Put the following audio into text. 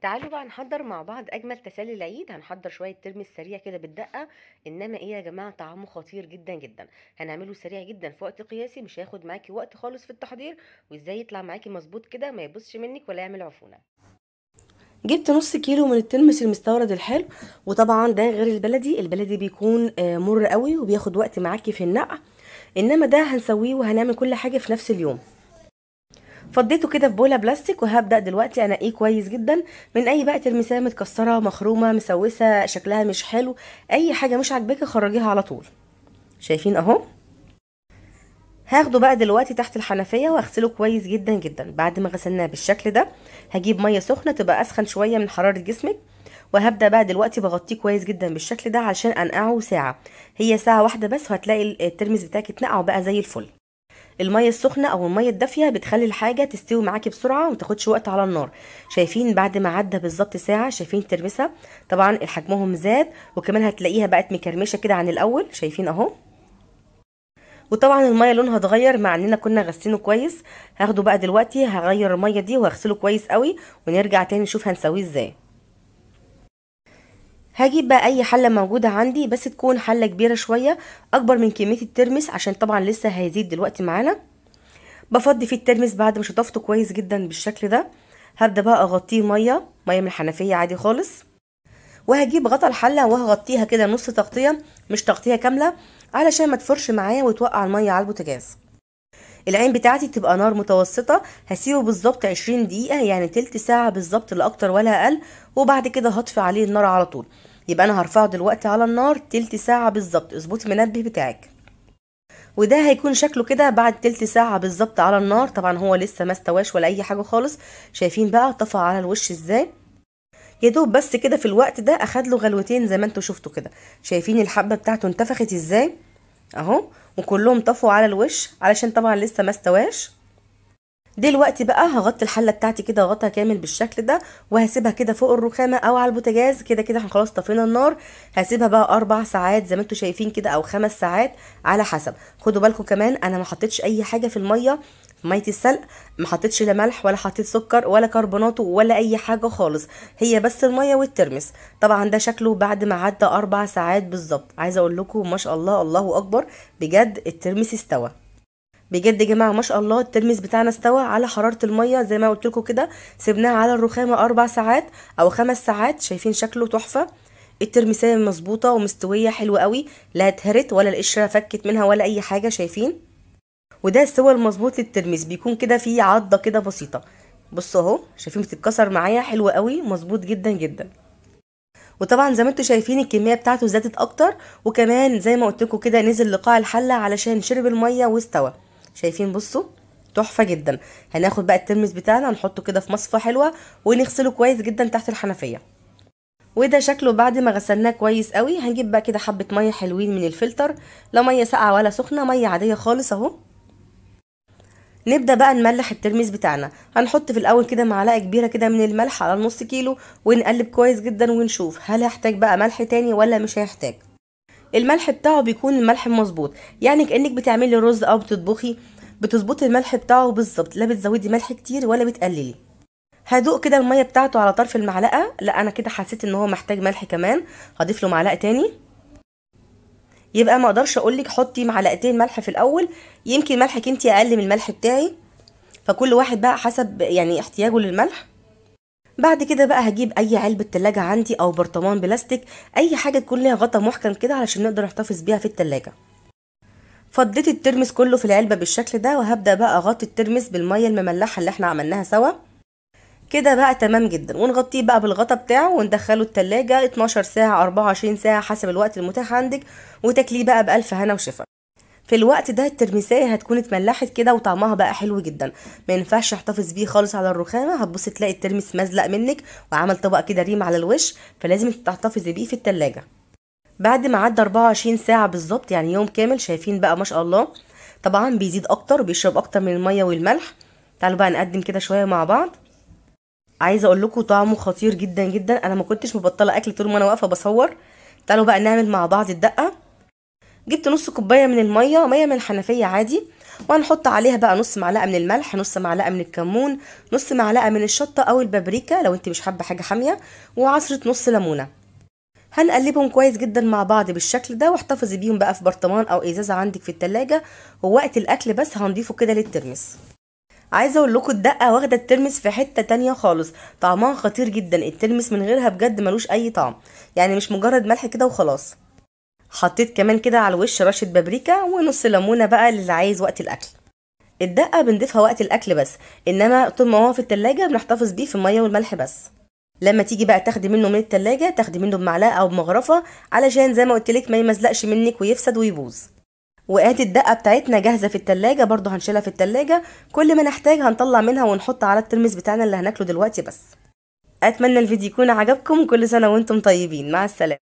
تعالوا بقى نحضر مع بعض اجمل تسالي العيد هنحضر شويه ترمس سريع كده بالدقه انما ايه يا جماعه طعمه خطير جدا جدا هنعمله سريع جدا في وقت قياسي مش هياخد معاكي وقت خالص في التحضير وازاي يطلع معاكي مظبوط كده ما يبصش منك ولا يعمل عفونه جبت نص كيلو من الترمس المستورد الحلو وطبعا ده غير البلدي البلدي بيكون آه، مر قوي وبياخد وقت معاكي في النقع انما ده هنسويه وهنعمل كل حاجه في نفس اليوم فضيته كده في بوله بلاستيك وهبدا دلوقتي انقيه كويس جدا من اي بقى ترميسيه متكسره مخرومه مسوسه شكلها مش حلو اي حاجه مش عاجباكي خرجيها على طول شايفين اهو هاخده بقى دلوقتي تحت الحنفيه واغسله كويس جدا جدا بعد ما غسلناه بالشكل ده هجيب ميه سخنه تبقى اسخن شويه من حراره جسمك وهبدا بقى دلوقتي بغطيه كويس جدا بالشكل ده علشان انقعه ساعه هي ساعه واحده بس وهتلاقي الترمس بتاعك اتنقع وبقى زي الفل الميه السخنه او الميه الدافيه بتخلي الحاجه تستوي معاكي بسرعه وما تاخدش وقت على النار شايفين بعد ما عدى بالظبط ساعه شايفين ترمسها طبعا حجمهم زاد وكمان هتلاقيها بقت مكرمشه كده عن الاول شايفين اهو وطبعا الميه لونها اتغير مع اننا كنا غسلينه كويس هاخده بقى دلوقتي هغير الميه دي وهغسله كويس قوي ونرجع تاني نشوف هنسويه ازاي هجيب بقى اي حله موجوده عندي بس تكون حله كبيره شويه اكبر من كميه الترمس عشان طبعا لسه هيزيد دلوقتي معانا بفضي فيه الترمس بعد ما شطفته كويس جدا بالشكل ده هبدا بقى اغطيه ميه ميه من الحنفيه عادي خالص وهجيب غطا الحله وهغطيها كده نص تغطيه مش تغطيه كامله علشان ما تفرش معايا وتوقع الميه على البوتاجاز العين بتاعتي تبقى نار متوسطه هسيبه بالظبط 20 دقيقه يعني تلت ساعه بالظبط لا اكتر ولا اقل وبعد كده هطفي عليه النار على طول يبقى انا هرفعه دلوقتي على النار تلت ساعه بالظبط اظبطي المنبه بتاعك وده هيكون شكله كده بعد تلت ساعة بالظبط على النار طبعا هو لسه ما استواش ولا اي حاجة خالص شايفين بقى طفى على الوش ازاي يا دوب بس كده في الوقت ده اخد له غلوتين زي ما انتوا شفتوا كده شايفين الحبة بتاعته انتفخت ازاي اهو وكلهم طفوا على الوش علشان طبعا لسه ما استواش دلوقتي بقى هغطي الحله بتاعتي كده غطا كامل بالشكل ده وهسيبها كده فوق الرخامه او على البوتاجاز كده كده احنا خلاص طفينا النار هسيبها بقى اربع ساعات زي ما انتم شايفين كده او خمس ساعات على حسب خدوا بالكم كمان انا ما حطيتش اي حاجه في الميه ميه السلق ما حطيتش لا ملح ولا حطيت سكر ولا كربونات ولا اي حاجه خالص هي بس الميه والترمس طبعا ده شكله بعد ما عدى اربع ساعات بالظبط عايزه اقول لكم ما شاء الله الله اكبر بجد الترمس استوى بجد يا جماعه ما شاء الله الترمس بتاعنا استوى على حراره الميه زي ما قلت لكم كده سيبناها على الرخامه اربع ساعات او خمس ساعات شايفين شكله تحفه الترمسايه مظبوطه ومستويه حلوه قوي لا اتهرت ولا القشره فكت منها ولا اي حاجه شايفين وده السوى المظبوط للترمس بيكون كده فيه عضه كده بسيطه بصوا اهو شايفين بتتكسر معايا حلوه قوي مظبوط جدا جدا وطبعا زي ما انتم شايفين الكميه بتاعته زادت اكتر وكمان زي ما قلت لكم كده نزل لقاع الحله علشان شرب الميه واستوى شايفين بصوا تحفه جدا هناخد بقى الترمس بتاعنا نحطه كده في مصفى حلوه ونغسله كويس جدا تحت الحنفيه وده شكله بعد ما غسلناه كويس قوي هنجيب بقى كده حبه ميه حلوين من الفلتر لا ميه ساقعه ولا سخنه ميه عاديه خالص اهو نبدا بقى نملح الترمس بتاعنا هنحط في الاول كده معلقه كبيره كده من الملح على نص كيلو ونقلب كويس جدا ونشوف هل هحتاج بقى ملح تاني ولا مش هيحتاج الملح بتاعه بيكون الملح المظبوط يعني كانك بتعملي رز او بتطبخي بتظبطي الملح بتاعه بالظبط لا بتزودي ملح كتير ولا بتقللي هدوق كده الميه بتاعته على طرف المعلقه لا انا كده حسيت ان هو محتاج ملح كمان هضيف له معلقه تاني يبقى ما اقدرش اقول لك حطي معلقتين ملح في الاول يمكن ملحك انت اقل من الملح بتاعي فكل واحد بقى حسب يعني احتياجه للملح بعد كده بقى هجيب اي علبه تلاجة عندي او برطمان بلاستيك اي حاجه تكون ليها غطا محكم كده علشان نقدر نحتفظ بيها في التلاجة فضيت الترمس كله في العلبه بالشكل ده وهبدا بقى اغطي الترمس بالميه المملحه اللي احنا عملناها سوا كده بقى تمام جدا ونغطيه بقى بالغطا بتاعه وندخله التلاجة 12 ساعه 24 ساعه حسب الوقت المتاح عندك وتاكليه بقى بالف هنا وشفا في الوقت ده الترميسية هتكون اتملحت كده وطعمها بقى حلو جدا ما ينفعش احتفظ بيه خالص على الرخامه هتبص تلاقي الترمس مزلق منك وعمل طبق كده ريم على الوش فلازم تحتفظي بيه في التلاجة بعد ما عدى 24 ساعه بالظبط يعني يوم كامل شايفين بقى ما شاء الله طبعا بيزيد اكتر بيشرب اكتر من الميه والملح تعالوا بقى نقدم كده شويه مع بعض عايزه اقول لكم طعمه خطير جدا جدا انا ما كنتش مبطله اكل طول ما انا واقفه بصور تعالوا بقى نعمل مع بعض الدقه جبت نص كوبايه من الميه ميه من الحنفيه عادي وهنحط عليها بقى نص معلقه من الملح نص معلقه من الكمون نص معلقه من الشطه او البابريكا لو انت مش حابه حاجه حاميه وعصره نص ليمونه هنقلبهم كويس جدا مع بعض بالشكل ده واحتفظي بيهم بقى في برطمان او ازازه عندك في التلاجة ووقت الاكل بس هنضيفه كده للترمس عايزه اقول لكم الدقه واخده الترمس في حته تانية خالص طعمها خطير جدا الترمس من غيرها بجد ملوش اي طعم يعني مش مجرد ملح كده وخلاص حطيت كمان كده على الوش رشه بابريكا ونص ليمونه بقى للي عايز وقت الاكل الدقه بنضيفها وقت الاكل بس انما طول ما هو في التلاجة بنحتفظ بيه في الميه والملح بس لما تيجي بقى تاخدي منه من التلاجة تاخدي منه بمعلقه او بمغرفه علشان زي ما قلتلك ما يمزلقش منك ويفسد ويبوظ وادي الدقه بتاعتنا جاهزه في التلاجة برضو هنشيلها في التلاجة كل ما نحتاج هنطلع منها ونحط على الترمس بتاعنا اللي هناكله دلوقتي بس اتمنى الفيديو يكون عجبكم كل سنه وانتم طيبين مع السلامه